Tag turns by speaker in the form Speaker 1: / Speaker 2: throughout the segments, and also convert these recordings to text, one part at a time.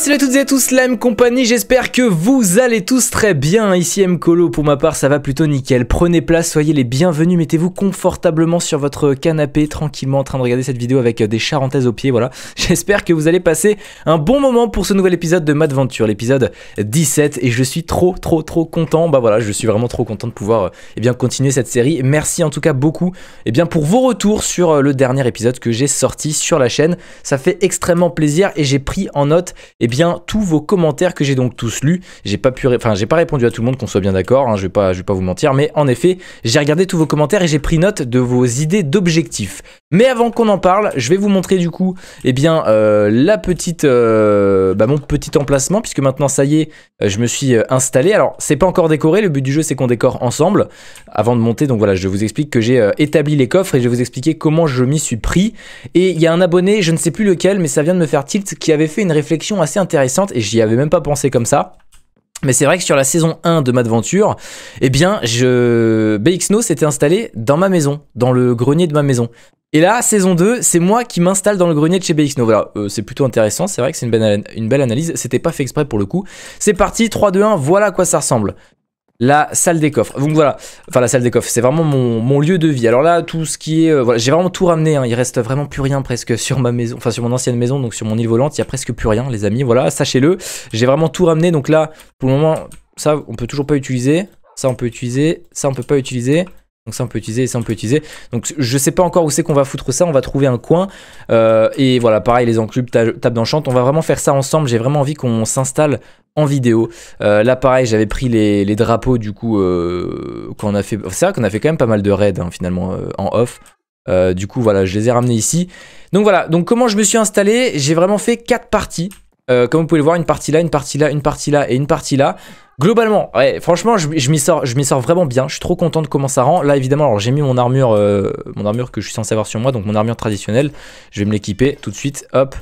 Speaker 1: salut à toutes et à tous, la compagnie, j'espère que vous allez tous très bien, ici M Colo, pour ma part ça va plutôt nickel, prenez place, soyez les bienvenus, mettez-vous confortablement sur votre canapé, tranquillement en train de regarder cette vidéo avec euh, des charentaises aux pieds, voilà, j'espère que vous allez passer un bon moment pour ce nouvel épisode de Madventure, l'épisode 17, et je suis trop trop trop content, bah voilà, je suis vraiment trop content de pouvoir euh, eh bien, continuer cette série, merci en tout cas beaucoup eh bien, pour vos retours sur euh, le dernier épisode que j'ai sorti sur la chaîne, ça fait extrêmement plaisir et j'ai pris en note eh eh bien tous vos commentaires que j'ai donc tous lus. J'ai pas pu, enfin j'ai pas répondu à tout le monde, qu'on soit bien d'accord. Hein, je vais pas, je vais pas vous mentir, mais en effet, j'ai regardé tous vos commentaires et j'ai pris note de vos idées d'objectifs. Mais avant qu'on en parle, je vais vous montrer du coup, eh bien, euh, la petite, euh, bah, mon petit emplacement, puisque maintenant ça y est, euh, je me suis installé. Alors c'est pas encore décoré. Le but du jeu, c'est qu'on décore ensemble avant de monter. Donc voilà, je vous explique que j'ai établi les coffres et je vais vous expliquer comment je m'y suis pris. Et il y a un abonné, je ne sais plus lequel, mais ça vient de me faire tilt, qui avait fait une réflexion assez intéressante et j'y avais même pas pensé comme ça. Mais c'est vrai que sur la saison 1 de Madventure, eh bien, je... BXNO s'était installé dans ma maison, dans le grenier de ma maison. Et là, saison 2, c'est moi qui m'installe dans le grenier de chez BXNO. Voilà, euh, c'est plutôt intéressant, c'est vrai que c'est une belle, une belle analyse, c'était pas fait exprès pour le coup. C'est parti, 3, 2, 1, voilà à quoi ça ressemble la salle des coffres. Donc voilà, enfin la salle des coffres, c'est vraiment mon, lieu de vie. Alors là, tout ce qui est... Euh, voilà, j'ai vraiment tout ramené, hein. il reste vraiment plus rien presque sur ma maison, enfin sur mon ancienne maison, donc sur mon île volante, il y a presque plus rien les amis, voilà, sachez-le. J'ai vraiment tout ramené, donc là, pour le moment, ça on peut toujours pas utiliser, ça on peut utiliser, ça on peut pas utiliser, donc ça on peut utiliser ça on peut utiliser. Donc je sais pas encore où c'est qu'on va foutre ça, on va trouver un coin. Euh, et voilà, pareil, les enclubes, table d'enchant, on va vraiment faire ça ensemble. J'ai vraiment envie qu'on s'installe en vidéo. Euh, là pareil, j'avais pris les, drapeaux du coup euh, qu'on a fait... C'est vrai qu'on a fait quand même pas mal de raids hein, finalement en off. du coup voilà, je les ai ramenés ici. Donc voilà, donc comment je me suis installé J'ai vraiment fait quatre parties. comme vous pouvez le voir, une partie là, une partie là, une partie là et une partie là globalement, ouais, franchement, je, je m'y sors, je sors vraiment bien. Je suis trop content de comment ça rend. Là, évidemment, alors j'ai mis mon armure, euh, mon armure que je suis censé avoir sur moi, donc mon armure traditionnelle. Je vais me l'équiper tout de suite. Hop,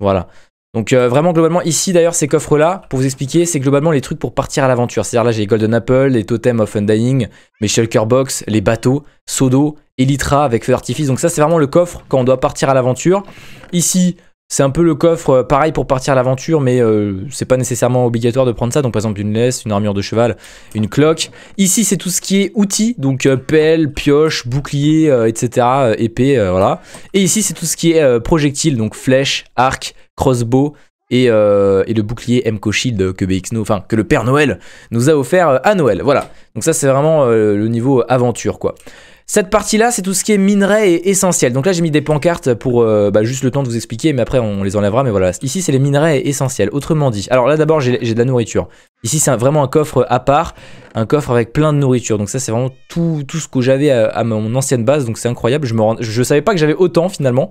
Speaker 1: voilà. Donc euh, vraiment globalement ici d'ailleurs ces coffres là pour vous expliquer c'est globalement les trucs pour partir à l'aventure c'est à dire là j'ai Golden Apple, les totems of Undying, mes Shulker Box, les bateaux, Sodo, Elytra avec feu d'artifice donc ça c'est vraiment le coffre quand on doit partir à l'aventure. Ici c'est un peu le coffre, euh, pareil pour partir à l'aventure, mais euh, c'est pas nécessairement obligatoire de prendre ça. Donc par exemple une laisse, une armure de cheval, une cloque. Ici c'est tout ce qui est outils, donc euh, pelle, pioche, bouclier, etc. épée, voilà. Et ici c'est tout ce qui est projectile, donc flèche, arc, crossbow. Et, le bouclier MCO Shield que BXNO, enfin que le Père Noël nous a offert à Noël. Voilà. Donc ça c'est vraiment le niveau aventure quoi. Cette partie-là, c'est tout ce qui est minerai et essentiel. Donc là, j'ai mis des pancartes pour euh, bah, juste le temps de vous expliquer, mais après, on les enlèvera. Mais voilà, ici, c'est les minerais essentiels. Autrement dit, alors là, d'abord, j'ai de la nourriture. Ici, c'est vraiment un coffre à part, un coffre avec plein de nourriture. Donc ça, c'est vraiment tout, tout, ce que j'avais à, mon ancienne base. Donc c'est incroyable. Je ne savais pas que j'avais autant finalement.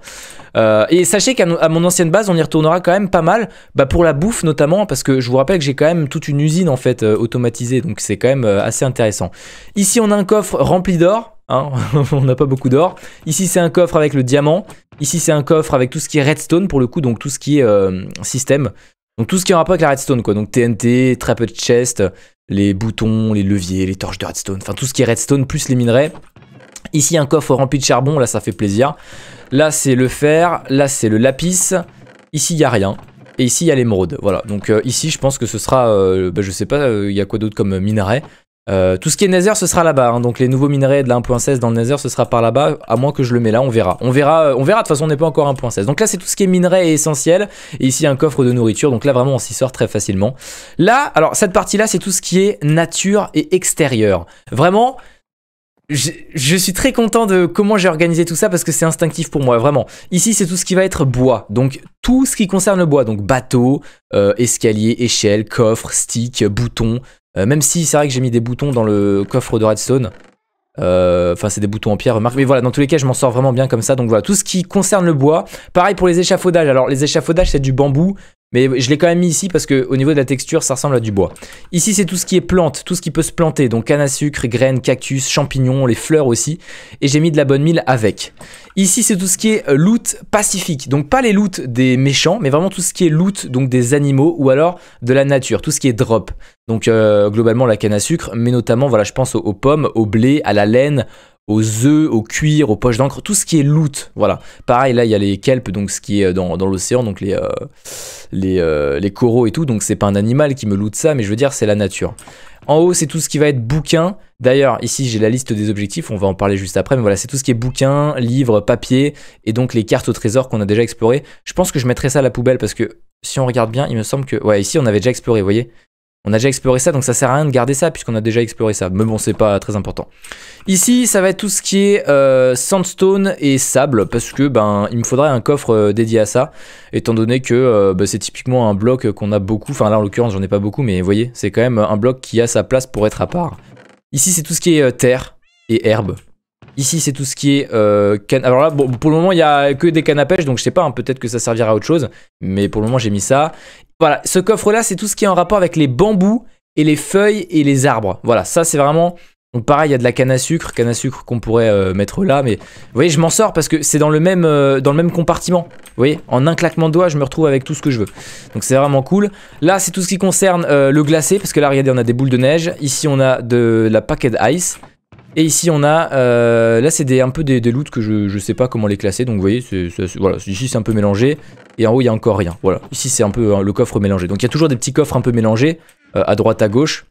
Speaker 1: Euh, et sachez qu'à mon ancienne base, on y retournera quand même pas mal, bah, pour la bouffe notamment, parce que je vous rappelle que j'ai quand même toute une usine en fait euh, automatisée. Donc c'est quand même assez intéressant. Ici, on a un coffre rempli d'or. Hein. on n'a pas beaucoup d'or. Ici, c'est un coffre avec le diamant. Ici, c'est un coffre avec tout ce qui est redstone pour le coup, donc tout ce qui est euh, système. Donc tout ce qui est en rapport avec la redstone, quoi. Donc TNT, très peu de chest, les boutons, les leviers, les torches de redstone, enfin tout ce qui est redstone plus les minerais. Ici, un coffre rempli de charbon, là, ça fait plaisir. Là, c'est le fer, là, c'est le lapis. Ici, il n'y a rien. Et ici, il y a l'émeraude. Voilà, donc euh, ici, je pense que ce sera, euh, bah, je sais pas, il y a quoi d'autre comme minerais euh, tout ce qui est Nether, ce sera là-bas. Hein. Donc les nouveaux minerais de la 1.16 dans le Nether, ce sera par là-bas, à moins que je le mets là, on verra. On verra, euh, on verra, de toute façon, on n'est pas encore 1.16. Donc là, c'est tout ce qui est minerais et essentiel. Et ici, un coffre de nourriture. Donc là, vraiment, on s'y sort très facilement. Là, alors, cette partie-là, c'est tout ce qui est nature et extérieur. Vraiment, je, suis très content de comment j'ai organisé tout ça parce que c'est instinctif pour moi, vraiment. Ici, c'est tout ce qui va être bois. Donc, tout ce qui concerne le bois. Donc, bateau, euh, escalier, échelle, coffre, stick, bouton, euh, même si c'est vrai que j'ai mis des boutons dans le coffre de redstone. Euh, enfin, c'est des boutons en pierre, remarque. Mais voilà, dans tous les cas, je m'en sors vraiment bien comme ça. Donc voilà, tout ce qui concerne le bois. Pareil pour les échafaudages. Alors, les échafaudages, c'est du bambou. Mais je l'ai quand même mis ici parce que au niveau de la texture, ça ressemble à du bois. Ici, c'est tout ce qui est plante, tout ce qui peut se planter. Donc canne à sucre, graines, cactus, champignons, les fleurs aussi. Et j'ai mis de la bonne mille avec. Ici, c'est tout ce qui est euh, loot pacifique. Donc pas les loot des méchants, mais vraiment tout ce qui est loot donc des animaux ou alors de la nature, tout ce qui est drop. Donc euh, globalement la canne à sucre, mais notamment voilà, je pense aux pommes, au blé, à la laine, aux œufs, au cuir, aux poches d'encre, tout ce qui est loot. Voilà. Pareil, là, il y a les kelp, donc ce qui est euh, dans, l'océan, donc les, euh, les, euh, les, coraux et tout. Donc c'est pas un animal qui me loot ça, mais je veux dire, c'est la nature. En haut, c'est tout ce qui va être bouquin. D'ailleurs, ici, j'ai la liste des objectifs, on va en parler juste après, mais voilà, c'est tout ce qui est bouquin, livres, papier, et donc les cartes au trésor qu'on a déjà explorées. Je pense que je mettrai ça à la poubelle parce que si on regarde bien, il me semble que... Ouais, ici, on avait déjà exploré, vous voyez on a déjà exploré ça, donc ça sert à rien de garder ça puisqu'on a déjà exploré ça. Mais bon, c'est pas très important. Ici, ça va être tout ce qui est euh, sandstone et sable parce que ben il me faudrait un coffre euh, dédié à ça, étant donné que euh, ben, c'est typiquement un bloc qu'on a beaucoup. Enfin là, en l'occurrence, j'en ai pas beaucoup, mais vous voyez, c'est quand même un bloc qui a sa place pour être à part. Ici, c'est tout ce qui est terre et herbe. Ici, c'est tout ce qui est... canne. Alors là, pour le moment, il n'y a que des cannes à pêche, donc je sais pas, hein, peut-être que ça servira à autre chose. Mais pour le moment, j'ai mis ça. Voilà, ce coffre-là, c'est tout ce qui est en rapport avec les bambous et les feuilles et les arbres. Voilà, ça c'est vraiment... pareil, il y a de la canne à sucre, canne à sucre qu'on pourrait euh, mettre là, mais vous voyez, je m'en sors parce que c'est dans, le même, euh, dans le même compartiment. Vous voyez, en un claquement de doigts, je me retrouve avec tout ce que je veux. Donc c'est vraiment cool. Là, c'est tout ce qui concerne euh, le glacé, parce que là, regardez, on a des boules de neige. Ici, on a de, de la packet ice. Et ici on a, euh, là c'est un peu des, des loots que je, je sais pas comment les classer, donc vous voyez, c'est ici c'est un peu mélangé, et en haut il y a encore rien, voilà, ici c'est un peu hein, le coffre mélangé. Donc il y a toujours des petits coffres un peu mélangés, euh, à droite, à gauche,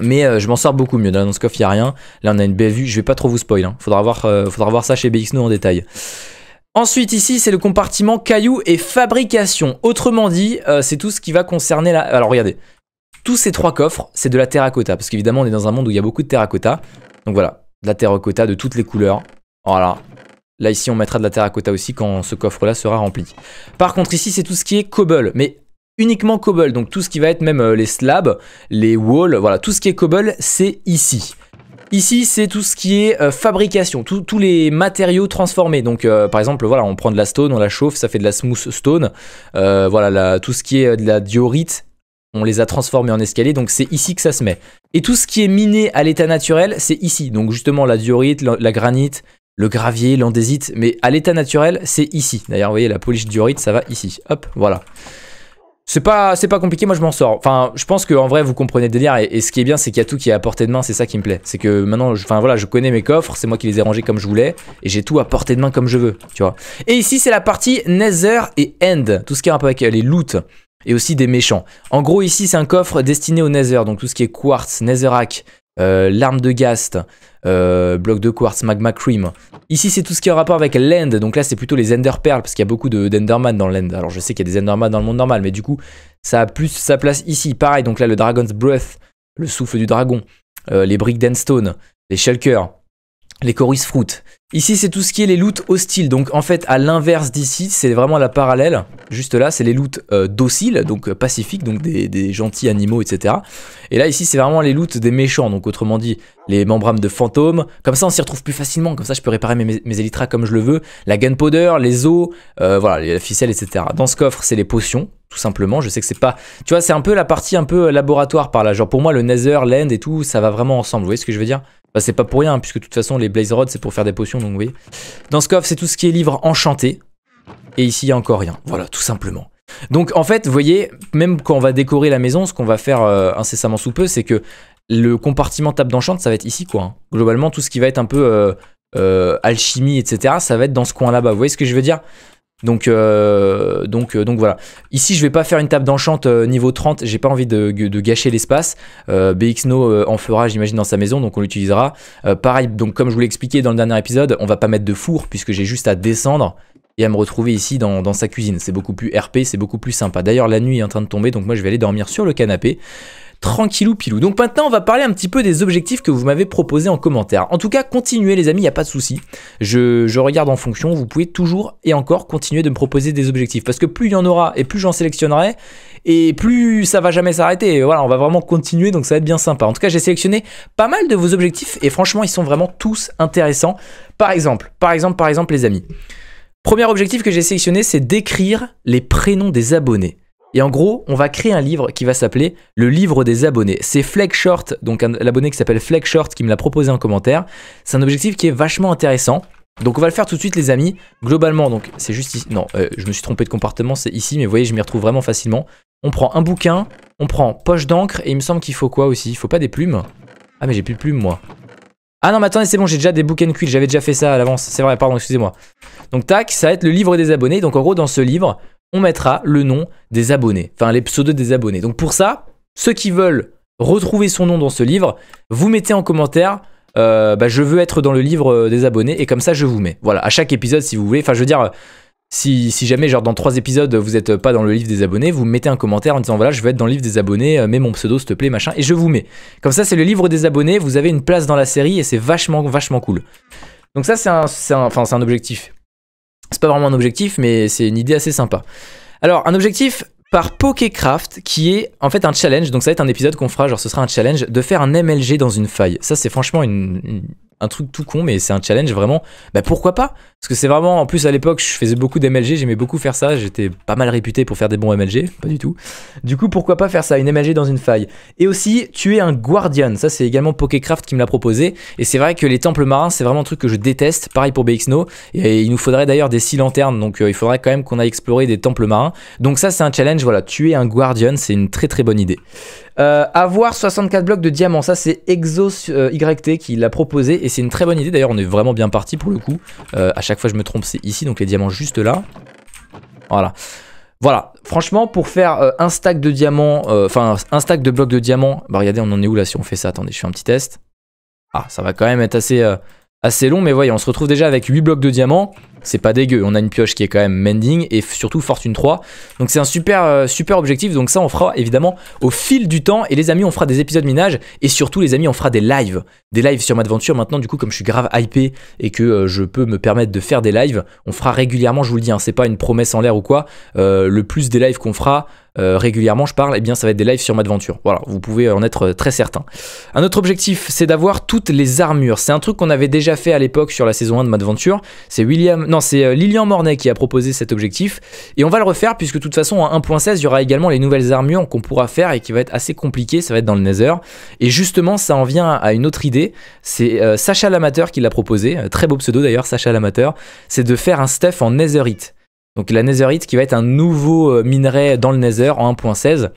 Speaker 1: mais euh, je m'en sors beaucoup mieux, dans ce coffre il n'y a rien, là on a une belle vue, je vais pas trop vous spoil, Il hein. faudra, voir, faudra voir ça chez BXNO en détail. Ensuite ici c'est le compartiment cailloux et fabrication, autrement dit c'est tout ce qui va concerner la... Alors regardez, tous ces trois coffres c'est de la terracotta, parce qu'évidemment on est dans un monde où il y a beaucoup de terracotta, donc voilà, de la terracotta de toutes les couleurs. Voilà. Là ici on mettra de la terracotta aussi quand ce coffre là sera rempli. Par contre ici c'est tout ce qui est cobble, mais uniquement cobble, donc tout ce qui va être même euh, les slabs, les walls, voilà, tout ce qui est cobble c'est ici. Ici, c'est tout ce qui est euh, fabrication, tous les matériaux transformés. Donc, euh, par exemple, voilà, on prend de la stone, on la chauffe, ça fait de la smooth stone. voilà, tout ce qui est de la diorite, on les a transformés en escalier, donc c'est ici que ça se met. Et tout ce qui est miné à l'état naturel, c'est ici. Donc justement la diorite, la, granite, le gravier, l'andésite, mais à l'état naturel, c'est ici. D'ailleurs, vous voyez, la polish diorite, ça va ici. Hop, voilà. C'est pas, pas compliqué, moi je m'en sors. Enfin, je pense qu'en vrai, vous comprenez le délire, et, ce qui est bien, c'est qu'il y a tout qui est à portée de main, c'est ça qui me plaît. C'est que maintenant, je, enfin voilà, je connais mes coffres, c'est moi qui les ai rangés comme je voulais, et j'ai tout à portée de main comme je veux, tu vois. Et ici, c'est la partie Nether et End, tout ce qui est un peu avec les loots et aussi des méchants. En gros, ici, c'est un coffre destiné au Nether, donc tout ce qui est quartz, Netherrack, euh, l'arme de Ghast, euh, bloc de quartz, magma cream. Ici, c'est tout ce qui est en rapport avec l'end, donc là, c'est plutôt les ender pearls, parce qu'il y a beaucoup d'enderman dans l'end. Alors, je sais qu'il y a des enderman dans le monde normal, mais du coup, ça a plus sa place ici. Pareil, donc là, le dragon's breath, le souffle du dragon, euh, les briques d'endstone, les shulkers, les chorus fruit. Ici, c'est tout ce qui est les loots hostiles. Donc, en fait, à l'inverse d'ici, c'est vraiment la parallèle. Juste là, c'est les loots euh, dociles, donc euh, pacifiques, donc des, gentils animaux, etc. Et là, ici, c'est vraiment les loots des méchants. Donc, autrement dit, les membranes de fantômes. Comme ça, on s'y retrouve plus facilement. Comme ça, je peux réparer mes, mes élytras comme je le veux. La gunpowder, les os, euh, voilà, la ficelle, etc. Dans ce coffre, c'est les potions tout simplement. Je sais que c'est pas, tu vois, c'est un peu la partie un peu laboratoire par là. Genre pour moi, le Nether, l'End et tout, ça va vraiment ensemble. Vous voyez ce que je veux dire bah, c'est pas pour rien, hein, puisque de toute façon, les Blaze Rods, c'est pour faire des potions, donc voyez. Dans ce coffre, c'est tout ce qui est livre enchanté. Et ici, il n'y a encore rien. Voilà, tout simplement. Donc, en fait, vous voyez, même quand on va décorer la maison, ce qu'on va faire euh, incessamment sous peu, c'est que le compartiment table d'enchant, ça va être ici, quoi. Hein. Globalement, tout ce qui va être un peu euh, euh, alchimie, etc., ça va être dans ce coin là-bas. Vous voyez ce que je veux dire donc, euh, donc, euh, donc voilà. Ici, je vais pas faire une table d'enchante euh, niveau 30. J'ai pas envie de, gâcher l'espace. BXNO en fera, j'imagine, dans sa maison, donc on l'utilisera. pareil, donc comme je vous l'ai expliqué dans le dernier épisode, on va pas mettre de four puisque j'ai juste à descendre et à me retrouver ici dans, dans sa cuisine. C'est beaucoup plus RP, c'est beaucoup plus sympa. D'ailleurs, la nuit est en train de tomber, donc moi je vais aller dormir sur le canapé tranquillou pilou. Donc maintenant, on va parler un petit peu des objectifs que vous m'avez proposés en commentaire. En tout cas, continuez les amis, il n'y a pas de souci. Je, regarde en fonction, vous pouvez toujours et encore continuer de me proposer des objectifs. Parce que plus il y en aura et plus j'en sélectionnerai, et plus ça va jamais s'arrêter. Voilà, on va vraiment continuer, donc ça va être bien sympa. En tout cas, j'ai sélectionné pas mal de vos objectifs, et franchement, ils sont vraiment tous intéressants. Par exemple, par exemple, par exemple les amis. Premier objectif que j'ai sélectionné, c'est d'écrire les prénoms des abonnés. Et en gros, on va créer un livre qui va s'appeler le livre des abonnés. C'est Fleck Short, donc l'abonné qui s'appelle Fleck Short qui me l'a proposé en commentaire. C'est un objectif qui est vachement intéressant. Donc on va le faire tout de suite les amis. Globalement, donc c'est juste ici. Non, euh, je me suis trompé de comportement, c'est ici, mais vous voyez, je m'y retrouve vraiment facilement. On prend un bouquin, on prend poche d'encre, et il me semble qu'il faut quoi aussi Il faut pas des plumes Ah mais j'ai plus de plumes moi. Ah non mais attendez, c'est bon, j'ai déjà des bouquins de j'avais déjà fait ça à l'avance. C'est vrai, pardon, excusez-moi. Donc tac, ça va être le livre des abonnés. Donc en gros, dans ce livre, on mettra le nom des abonnés, enfin les pseudos des abonnés. Donc pour ça, ceux qui veulent retrouver son nom dans ce livre, vous mettez en commentaire euh, bah, je veux être dans le livre euh, des abonnés et comme ça je vous mets. Voilà, à chaque épisode si vous voulez. Enfin, je veux dire, si, jamais, genre dans trois épisodes, vous n'êtes pas dans le livre des abonnés, vous mettez un commentaire en disant voilà, je veux être dans le livre des abonnés, euh, mets mon pseudo s'il te plaît, machin, et je vous mets. Comme ça, c'est le livre des abonnés, vous avez une place dans la série et c'est vachement, vachement cool. Donc, ça, c'est un, un objectif. C'est pas vraiment un objectif, mais c'est une idée assez sympa. Alors, un objectif par Pokécraft qui est en fait un challenge. Donc ça va être un épisode qu'on fera, genre ce sera un challenge de faire un MLG dans une faille. Ça c'est franchement une, une, un truc tout con, mais c'est un challenge vraiment. Bah pourquoi pas Parce que c'est vraiment, en plus à l'époque, je faisais beaucoup d'MLG, j'aimais beaucoup faire ça, j'étais pas mal réputé pour faire des bons MLG, pas du tout. Du coup, pourquoi pas faire ça, une MLG dans une faille Et aussi, tuer un Guardian, ça c'est également Pokécraft qui me l'a proposé, et c'est vrai que les temples marins, c'est vraiment un truc que je déteste, pareil pour BXNO, et il nous faudrait d'ailleurs des 6 lanternes, donc euh, il faudrait quand même qu'on aille explorer des temples marins. Donc ça, c'est un challenge, voilà, tuer un Guardian, c'est une très très bonne idée. Euh, avoir 64 blocs de diamants, ça c'est Exos euh, YT qui l'a proposé, et c'est une très bonne idée. D'ailleurs, on est vraiment bien parti pour le coup. Euh, à chaque fois, je me trompe, c'est ici. Donc les diamants juste là. Voilà. Voilà, franchement, pour faire euh, un stack de diamants, euh, enfin un stack de blocs de diamants, bah regardez, on en est où là si on fait ça Attendez, je fais un petit test. Ah, ça va quand même être assez, assez long, mais voyez, on se retrouve déjà avec 8 blocs de diamants c'est pas dégueu. On a une pioche qui est quand même mending et surtout fortune 3. Donc c'est un super, euh, super objectif. Donc ça, on fera évidemment au fil du temps. Et les amis, on fera des épisodes minage et surtout, les amis, on fera des lives. Des lives sur Madventure. Maintenant, du coup, comme je suis grave hypé et que euh, je peux me permettre de faire des lives, on fera régulièrement, je vous le dis, hein. c'est pas une promesse en l'air ou quoi. Euh, le plus des lives qu'on fera, euh, régulièrement je parle, et eh bien ça va être des lives sur Madventure. Voilà, vous pouvez en être euh, très certain. Un autre objectif, c'est d'avoir toutes les armures. C'est un truc qu'on avait déjà fait à l'époque sur la saison 1 de Madventure. C'est William, non, c'est euh, Lilian Mornay qui a proposé cet objectif. Et on va le refaire puisque de toute façon en 1.16, il y aura également les nouvelles armures qu'on pourra faire et qui va être assez compliqué. Ça va être dans le Nether. Et justement, ça en vient à une autre idée. C'est Sacha l'amateur qui l'a proposé. Très beau pseudo d'ailleurs, Sacha l'amateur. C'est de faire un stuff en Netherite. Donc la netherite qui va être un nouveau euh, minerai dans le nether en 1.16.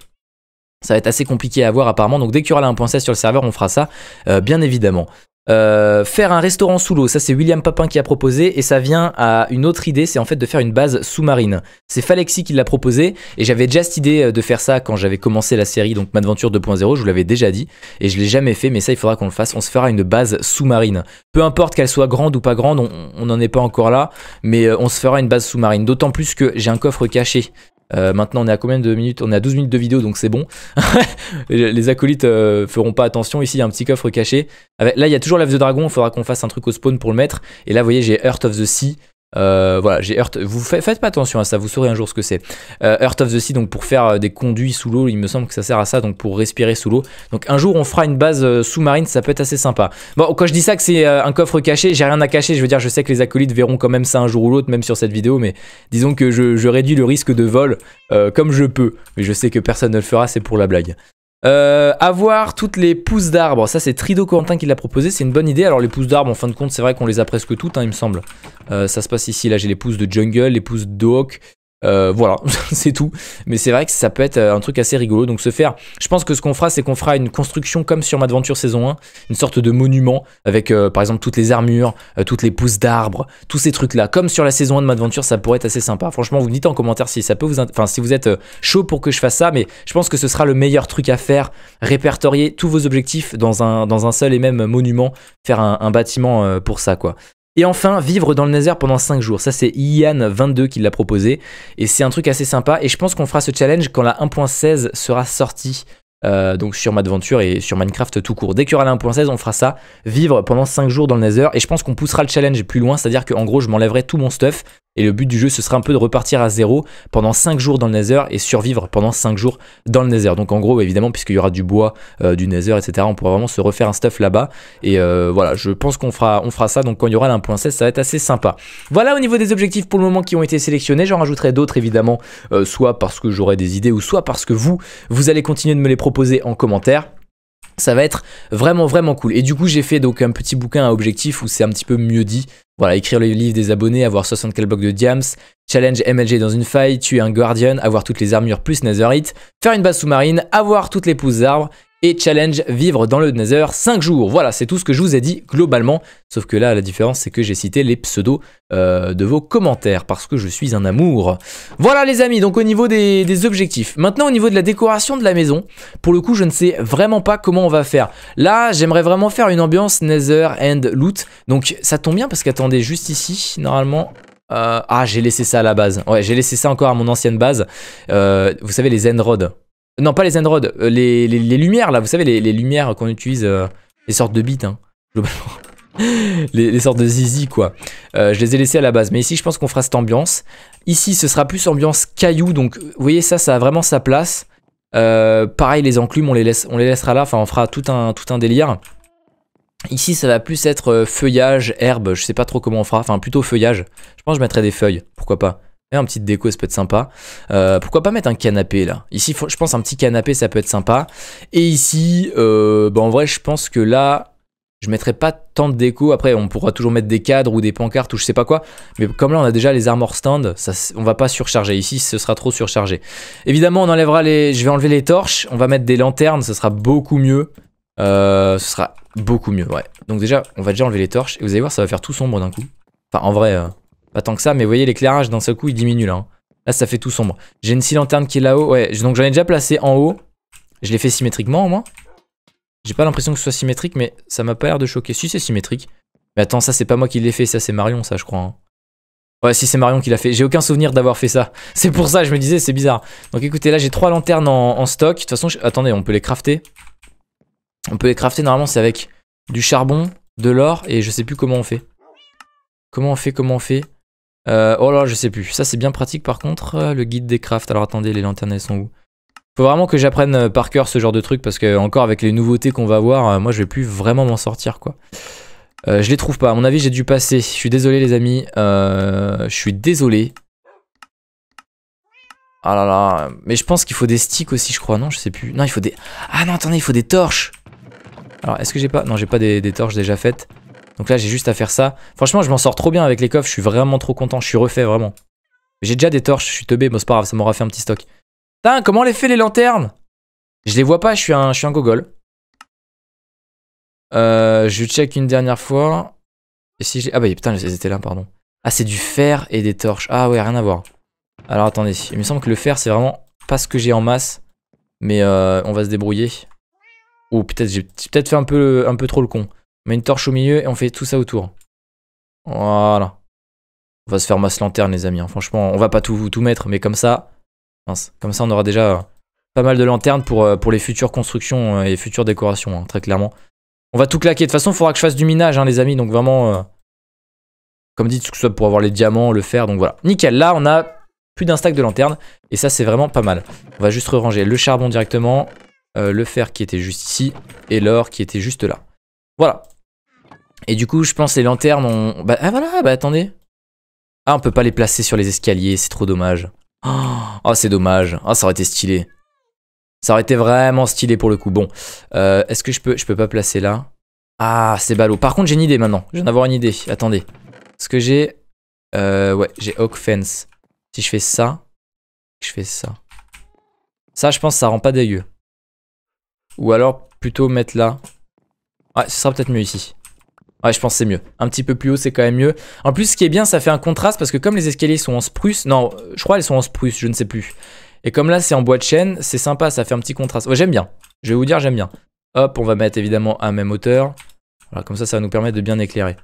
Speaker 1: Ça va être assez compliqué à avoir apparemment, donc dès qu'il y aura la 1.16 sur le serveur, on fera ça, euh, bien évidemment. Euh, faire un restaurant sous l'eau, ça c'est William Papin qui a proposé et ça vient à une autre idée, c'est en fait de faire une base sous-marine. C'est Falexi qui l'a proposé et j'avais déjà cette idée euh, de faire ça quand j'avais commencé la série donc Madventure 2.0, je vous l'avais déjà dit et je l'ai jamais fait mais ça il faudra qu'on le fasse, on se fera une base sous-marine. Peu importe qu'elle soit grande ou pas grande, on n'en est pas encore là mais euh, on se fera une base sous-marine, d'autant plus que j'ai un coffre caché euh, maintenant, on est à combien de minutes On est à 12 minutes de vidéo, donc c'est bon. les acolytes euh, feront pas attention. Ici, il y a un petit coffre caché. Là, il y a toujours l'œuf de dragon. Il faudra qu'on fasse un truc au spawn pour le mettre. Et là, vous voyez, j'ai Earth of the Sea. Euh, voilà, j'ai Earth. Vous faites pas attention à ça, vous saurez un jour ce que c'est. Euh, Earth of the Sea, donc pour faire euh, des conduits sous l'eau, il me semble que ça sert à ça, donc pour respirer sous l'eau. Donc un jour, on fera une base sous-marine, ça peut être assez sympa. Bon, quand je dis ça, que c'est un coffre caché, j'ai rien à cacher. Je veux dire, je sais que les acolytes verront quand même ça un jour ou l'autre, même sur cette vidéo, mais disons que je, réduis le risque de vol comme je peux. Mais je sais que personne ne le fera, c'est pour la blague. Euh, avoir toutes les pousses d'arbres, ça c'est Trido Quentin qui l'a proposé, c'est une bonne idée. Alors les pousses d'arbres, en fin de compte, c'est vrai qu'on les a presque toutes, hein, il me semble. Euh, ça se passe ici, là j'ai les pousses de jungle, les pousses d'oak, euh, voilà, c'est tout. Mais c'est vrai que ça peut être euh, un truc assez rigolo. Donc se faire, je pense que ce qu'on fera, c'est qu'on fera une construction comme sur Madventure saison 1, une sorte de monument avec euh, par exemple toutes les armures, toutes les pousses d'arbres, tous ces trucs-là. Comme sur la saison 1 de Madventure, ça pourrait être assez sympa. Franchement, vous me dites en commentaire si ça peut vous, enfin si vous êtes chaud pour que je fasse ça. Mais je pense que ce sera le meilleur truc à faire. Répertorier tous vos objectifs dans un dans un seul et même monument, faire un, un bâtiment pour ça quoi. Et enfin, vivre dans le Nether pendant 5 jours. Ça, c'est Ian22 qui l'a proposé. Et c'est un truc assez sympa. Et je pense qu'on fera ce challenge quand la 1.16 sera sortie. Euh, donc sur Madventure et sur Minecraft tout court. Dès qu'il y aura la 1.16, on fera ça, vivre pendant 5 jours dans le Nether, et je pense qu'on poussera le challenge plus loin, c'est-à-dire qu'en gros, je m'enlèverai tout mon stuff, et le but du jeu, ce sera un peu de repartir à zéro pendant 5 jours dans le Nether et survivre pendant 5 jours dans le Nether. Donc en gros, évidemment, puisqu'il y aura du bois, euh, du Nether, etc., on pourra vraiment se refaire un stuff là-bas. Et euh, voilà, je pense qu'on fera, on fera ça. Donc quand il y aura l'1.16, ça va être assez sympa. Voilà au niveau des objectifs pour le moment qui ont été sélectionnés. J'en rajouterai d'autres, évidemment, euh, soit parce que j'aurai des idées ou soit parce que vous, vous allez continuer de me les proposer en commentaire ça va être vraiment vraiment cool. Et du coup j'ai fait donc un petit bouquin à objectif où c'est un petit peu mieux dit. Voilà, écrire le livre des abonnés, avoir 64 blocs de diams, challenge MLG dans une faille, tuer un guardian, avoir toutes les armures plus netherite, faire une base sous-marine, avoir toutes les pousses d'arbres et challenge vivre dans le Nether 5 jours. Voilà, c'est tout ce que je vous ai dit globalement. Sauf que là, la différence, c'est que j'ai cité les pseudos euh, de vos commentaires parce que je suis un amour. Voilà les amis, donc au niveau des, objectifs. Maintenant, au niveau de la décoration de la maison, pour le coup, je ne sais vraiment pas comment on va faire. Là, j'aimerais vraiment faire une ambiance Nether and Loot. Donc ça tombe bien parce qu'attendez, juste ici, normalement, euh, ah, j'ai laissé ça à la base. Ouais, j'ai laissé ça encore à mon ancienne base. Euh, vous savez, les rods non, pas les Android, euh, les, lumières là, vous savez, les, lumières qu'on utilise, euh, les sortes de bits, hein, les, sortes de zizi quoi. Euh, je les ai laissés à la base, mais ici je pense qu'on fera cette ambiance. Ici ce sera plus ambiance caillou, donc vous voyez ça, ça a vraiment sa place. pareil les enclumes, on les, laisse, on les laissera là, enfin on fera tout un, tout un délire. Ici ça va plus être feuillage, herbe, je sais pas trop comment on fera, enfin plutôt feuillage. Je pense que je mettrai des feuilles, pourquoi pas un petit déco, ça peut être sympa. Euh, pourquoi pas mettre un canapé là Ici, je pense un petit canapé, ça peut être sympa. Et ici, euh, bah, en vrai, je pense que là, je mettrai pas tant de déco. Après, on pourra toujours mettre des cadres ou des pancartes ou je sais pas quoi. Mais comme là, on a déjà les armor stands, ça, on va pas surcharger. Ici, ce sera trop surchargé. Évidemment, on enlèvera les. Je vais enlever les torches. On va mettre des lanternes. Ce sera beaucoup mieux. Euh, ce sera beaucoup mieux, ouais. Donc déjà, on va déjà enlever les torches. Et vous allez voir, ça va faire tout sombre d'un coup. Enfin, en vrai. Pas tant que ça, mais vous voyez l'éclairage d'un seul coup il diminue là. Hein. Là ça fait tout sombre. J'ai une scie lanterne qui est là-haut. Ouais, donc j'en ai déjà placé en haut. Je l'ai fait symétriquement au moins. J'ai pas l'impression que ce soit symétrique, mais ça m'a pas l'air de choquer. Si c'est symétrique. Mais attends, ça c'est pas moi qui l'ai fait, ça c'est Marion, ça je crois. Hein. Ouais, si c'est Marion qui l'a fait. J'ai aucun souvenir d'avoir fait ça. C'est pour ça, je me disais, c'est bizarre. Donc écoutez, là j'ai trois lanternes en, stock. De toute façon, attendez, on peut les crafter. On peut les crafter, normalement c'est avec du charbon, de l'or et je sais plus comment on fait. Comment on fait, comment on fait euh, oh là, je sais plus. Ça, c'est bien pratique par contre, euh, le guide des crafts. Alors attendez, les lanternes, elles sont où Faut vraiment que j'apprenne euh, par cœur ce genre de truc parce que, encore avec les nouveautés qu'on va voir, euh, moi, je vais plus vraiment m'en sortir quoi. je les trouve pas. À mon avis, j'ai dû passer. Je suis désolé, les amis. je suis désolé. Ah là là. Mais je pense qu'il faut des sticks aussi, je crois. Non, je sais plus. Non, il faut des. Ah non, attendez, il faut des torches. Alors, est-ce que j'ai pas. Non, j'ai pas des torches déjà faites. Donc là, j'ai juste à faire ça. Franchement, je m'en sors trop bien avec les coffres. Je suis vraiment trop content. Je suis refait, vraiment. J'ai déjà des torches. Je suis teubé. Bon, c'est pas grave. Ça m'aura fait un petit stock. Putain, comment les fait les lanternes Je les vois pas. Je suis un, je suis gogol. Euh, je check une dernière fois. Et si ah bah putain, elles étaient là, pardon. Ah, c'est du fer et des torches. Ah ouais, rien à voir. Alors attendez, il me semble que le fer, c'est vraiment pas ce que j'ai en masse. Mais euh, on va se débrouiller. Ou peut-être j'ai peut-être fait un peu, un peu trop le con met une torche au milieu et on fait tout ça autour. Voilà. On va se faire masse lanterne, les amis. Hein. Franchement, on va pas tout, tout mettre, mais comme ça, comme ça, on aura déjà euh, pas mal de lanternes pour, euh, pour les futures constructions euh, et futures décorations, hein, très clairement. On va tout claquer. De toute façon, il faudra que je fasse du minage, hein, les amis. Donc vraiment, comme dit, que ce soit pour avoir les diamants, le fer. Donc voilà. Nickel. Là, on a plus d'un stack de lanternes. Et ça, c'est vraiment pas mal. On va juste ranger le charbon directement, le fer qui était juste ici, et l'or qui était juste là. Voilà. Et du coup, je pense les lanternes ont... Bah, ah voilà, bah attendez. Ah, on peut pas les placer sur les escaliers, c'est trop dommage. Oh, oh c'est dommage. Ah, oh, ça aurait été stylé. Ça aurait été vraiment stylé pour le coup. Bon, euh, est-ce que je peux, je peux pas placer là Ah, c'est ballot. Par contre, j'ai une idée maintenant. Je viens d'avoir une idée. Attendez. Ce que j'ai... Euh, ouais, j'ai oak Fence. Si je fais ça, je fais ça. Ça, je pense, ça rend pas dégueu. Ou alors, plutôt mettre là. Ouais, ce sera peut-être mieux ici. Ouais, je pense c'est mieux. Un petit peu plus haut, c'est quand même mieux. En plus, ce qui est bien, ça fait un contraste parce que comme les escaliers sont en spruce, non, je crois elles sont en spruce, je ne sais plus. Et comme là, c'est en bois de chêne, c'est sympa, ça fait un petit contraste. j'aime bien. Je vais vous dire, j'aime bien. Hop, on va mettre évidemment à même hauteur. Voilà, comme ça, ça va nous permettre de bien éclairer.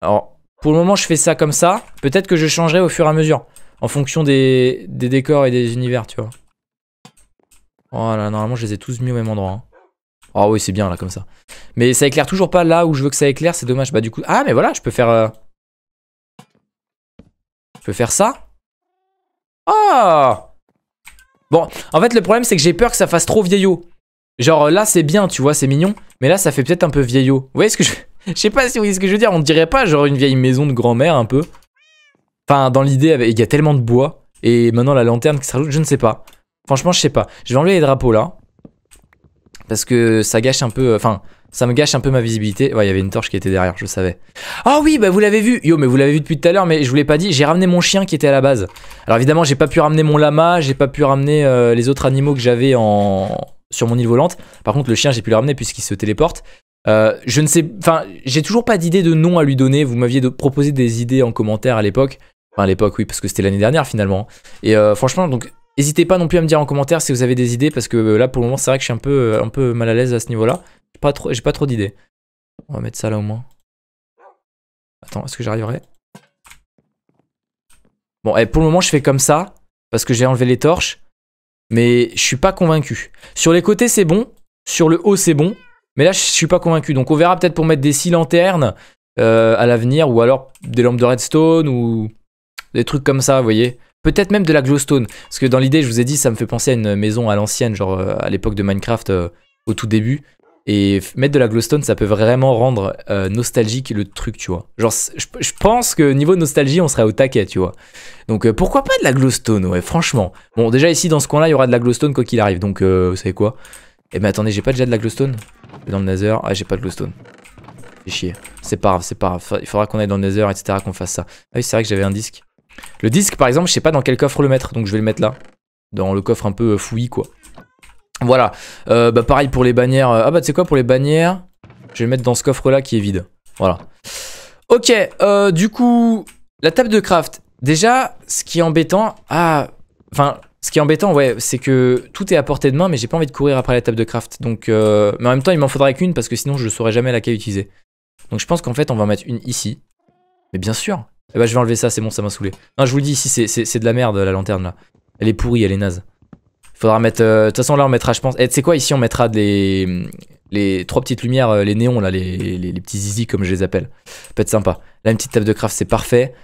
Speaker 1: Alors, pour le moment, je fais ça comme ça. Peut-être que je changerai au fur et à mesure en fonction des, des décors et des univers, tu vois. Voilà, normalement, je les ai tous mis au même endroit. Hein. Oh oui, c'est bien là comme ça. Mais ça éclaire toujours pas là où je veux que ça éclaire, c'est dommage. Bah du coup, ah mais voilà, je peux faire euh, je peux faire ça. Oh Bon, en fait le problème c'est que j'ai peur que ça fasse trop vieillot. Genre là c'est bien, tu vois, c'est mignon, mais là ça fait peut-être un peu vieillot. Vous voyez ce que je je sais pas si vous voyez ce que je veux dire, on dirait pas genre une vieille maison de grand-mère un peu. Enfin, dans l'idée, il y a tellement de bois et maintenant la lanterne qui se je ne sais pas. Franchement, je sais pas. Je vais enlever les drapeaux là. Parce que ça gâche un peu. Euh, enfin, ça me gâche un peu ma visibilité. Ouais, il y avait une torche qui était derrière, je savais. Ah oui, bah vous l'avez vu. Yo, mais vous l'avez vu depuis tout à l'heure, mais je vous l'ai pas dit. J'ai ramené mon chien qui était à la base. Alors évidemment, j'ai pas pu ramener mon lama, j'ai pas pu ramener euh, les autres animaux que j'avais en sur mon île volante. Par contre, le chien, j'ai pu le ramener puisqu'il se téléporte. Euh, je ne sais, enfin, j'ai toujours pas d'idée de nom à lui donner. Vous m'aviez proposé des idées en commentaire à l'époque. Enfin, à l'époque, oui, parce que c'était l'année dernière finalement. Et franchement, donc N'hésitez pas non plus à me dire en commentaire si vous avez des idées, parce que euh, là, pour le moment, c'est vrai que je suis un peu, euh, un peu mal à l'aise à ce niveau-là. J'ai pas trop, pas trop d'idées. On va mettre ça là au moins. Attends, est-ce que j'arriverai Bon, et eh, pour le moment, je fais comme ça, parce que j'ai enlevé les torches, mais je suis pas convaincu. Sur les côtés, c'est bon. Sur le haut, c'est bon. Mais là, je suis pas convaincu. Donc, on verra peut-être pour mettre des six lanternes euh, à l'avenir, ou alors des lampes de redstone, ou des trucs comme ça, vous voyez. Peut-être même de la glowstone. Parce que dans l'idée, je vous ai dit, ça me fait penser à une maison à l'ancienne, genre euh, à l'époque de Minecraft euh, au tout début. Et mettre de la glowstone, ça peut vraiment rendre euh, nostalgique le truc, tu vois. Genre, je, pense que niveau nostalgie, on serait au taquet, tu vois. Donc, pourquoi pas de la glowstone, ouais, franchement. Bon, déjà ici, dans ce coin-là, il y aura de la glowstone quoi qu'il arrive. Donc, vous savez quoi Eh ben, attendez, j'ai pas déjà de la glowstone Dans le nether, ah, j'ai pas de glowstone. C'est chier. C'est pas grave, c'est pas grave. Il faudra qu'on aille dans le nether, etc., qu'on fasse ça. Ah oui, c'est vrai que j'avais un disque. Le disque, par exemple, je sais pas dans quel coffre le mettre, donc je vais le mettre là. Dans le coffre un peu euh, fouillis, quoi. Voilà. Euh, bah pareil pour les bannières. Ah bah tu sais quoi, pour les bannières, je vais le mettre dans ce coffre-là qui est vide. Voilà. Ok, euh, du coup, la table de craft. Déjà, ce qui est embêtant... Ah, enfin, ce qui est embêtant, ouais, c'est que tout est à portée de main, mais j'ai pas envie de courir après la table de craft. Donc, euh... mais en même temps, il m'en faudrait qu'une parce que sinon, je saurais jamais laquelle utiliser. Donc, je pense qu'en fait, on va mettre une ici. Mais bien sûr, eh bah je vais enlever ça, c'est bon, ça m'a saoulé. Non, je vous le dis, ici c'est de la merde la lanterne là. Elle est pourrie, elle est naze. Faudra mettre... Euh, de toute façon là on mettra, je pense... Et eh, tu sais quoi, ici on mettra des... Les trois petites lumières, euh, les néons là, les, petits zizi comme je les appelle. Ça peut être sympa. Là une petite table de craft c'est parfait.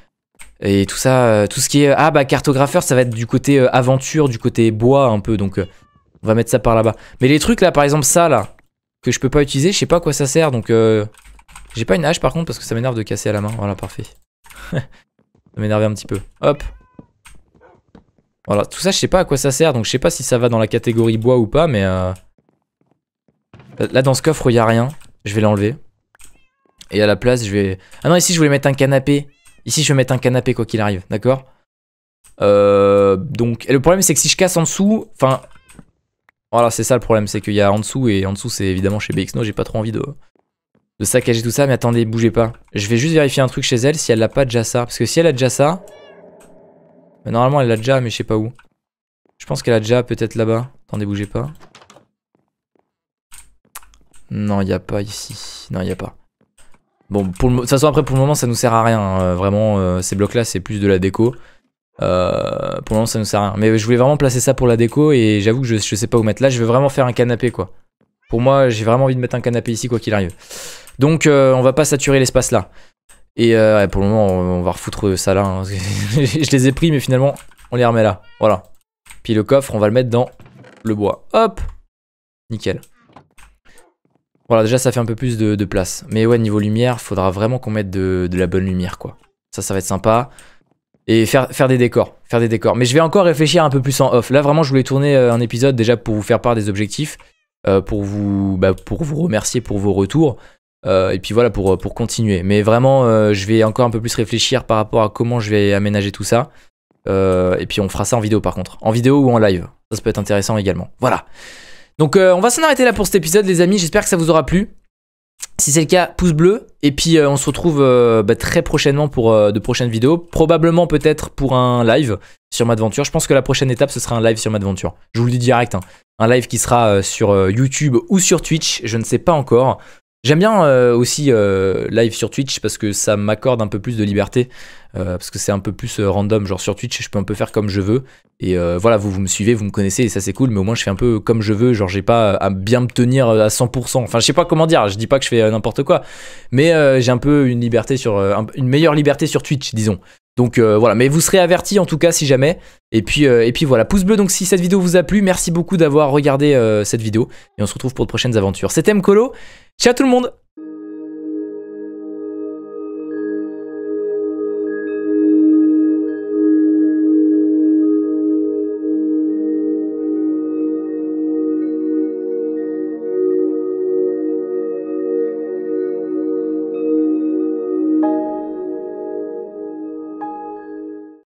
Speaker 1: Et tout ça, euh, tout ce qui est... Ah bah cartographeur ça va être du côté aventure, du côté bois un peu, donc on va mettre ça par là-bas. Mais les trucs là, par exemple ça là, que je peux pas utiliser, je sais pas à quoi ça sert, donc... J'ai pas une hache par contre parce que ça m'énerve de casser à la main. Voilà, parfait. ça m'énervait un petit peu. Hop. Voilà, tout ça, je sais pas à quoi ça sert, donc je sais pas si ça va dans la catégorie bois ou pas, mais... Euh, là, dans ce coffre, il y a rien. Je vais l'enlever. Et à la place, je vais... Ah non, ici, je voulais mettre un canapé. Ici, je vais mettre un canapé, quoi qu'il arrive, d'accord euh, donc, le problème c'est que si je casse en dessous, enfin, voilà, c'est ça le problème, c'est qu'il y a en dessous et en dessous c'est évidemment chez BXNO, j'ai pas trop envie de, de saccager tout ça. Mais attendez, bougez pas. Je vais juste vérifier un truc chez elle si elle n'a pas déjà ça. Parce que si elle a déjà ça... mais bah, normalement, elle l'a déjà, mais je sais pas où. Je pense qu'elle a déjà peut-être là-bas. Attendez, bougez pas. Non, il a pas ici. Non, il a pas. Bon, pour de toute façon, après, pour le moment, ça nous sert à rien. Hein. Vraiment, euh, ces blocs-là, c'est plus de la déco. Euh, pour le moment, ça nous sert à rien. Mais je voulais vraiment placer ça pour la déco et j'avoue que je, je sais pas où mettre. Là, je veux vraiment faire un canapé, quoi. Pour moi, j'ai vraiment envie de mettre un canapé ici, quoi qu'il arrive. Donc euh, on va pas saturer l'espace là. Et euh, pour le moment, on, va refoutre ça là. Hein, je les ai pris, mais finalement, on les remet là. Voilà. Puis le coffre, on va le mettre dans le bois. Hop Nickel. Voilà, déjà, ça fait un peu plus de, place. Mais ouais, niveau lumière, faudra vraiment qu'on mette de, la bonne lumière, quoi. Ça, ça va être sympa et faire, faire des décors, faire des décors. Mais je vais encore réfléchir un peu plus en off. Là vraiment je voulais tourner euh, un épisode déjà pour vous faire part des objectifs, pour vous bah, pour vous remercier pour vos retours, euh, et puis voilà pour, pour continuer. Mais vraiment, euh, je vais encore un peu plus réfléchir par rapport à comment je vais aménager tout ça. Euh, et puis on fera ça en vidéo par contre. En vidéo ou en live. Ça, peut être intéressant également. Voilà. Donc on va s'en arrêter là pour cet épisode les amis. J'espère que ça vous aura plu. Si c'est le cas, pouce bleu. Et puis on se retrouve bah, très prochainement pour de prochaines vidéos. Probablement peut-être pour un live sur Madventure. Je pense que la prochaine étape ce sera un live sur Madventure. Je vous le dis direct. Hein. Un live qui sera sur YouTube ou sur Twitch. Je ne sais pas encore. J'aime bien euh, aussi euh, live sur Twitch parce que ça m'accorde un peu plus de liberté. Euh, parce que c'est un peu plus random. Genre sur Twitch, je peux un peu faire comme je veux. Et voilà, vous, vous me suivez, vous me connaissez et ça c'est cool. Mais au moins, je fais un peu comme je veux. Genre, j'ai pas à bien me tenir à 100%. Enfin, je sais pas comment dire. Je dis pas que je fais n'importe quoi. Mais j'ai un peu une liberté sur. une meilleure liberté sur Twitch, disons. Donc euh, voilà, mais vous serez averti en tout cas si jamais. Et puis, euh, et puis voilà, pouce bleu donc si cette vidéo vous a plu. Merci beaucoup d'avoir regardé euh, cette vidéo. Et on se retrouve pour de prochaines aventures. C'était Mkolo. Ciao tout le monde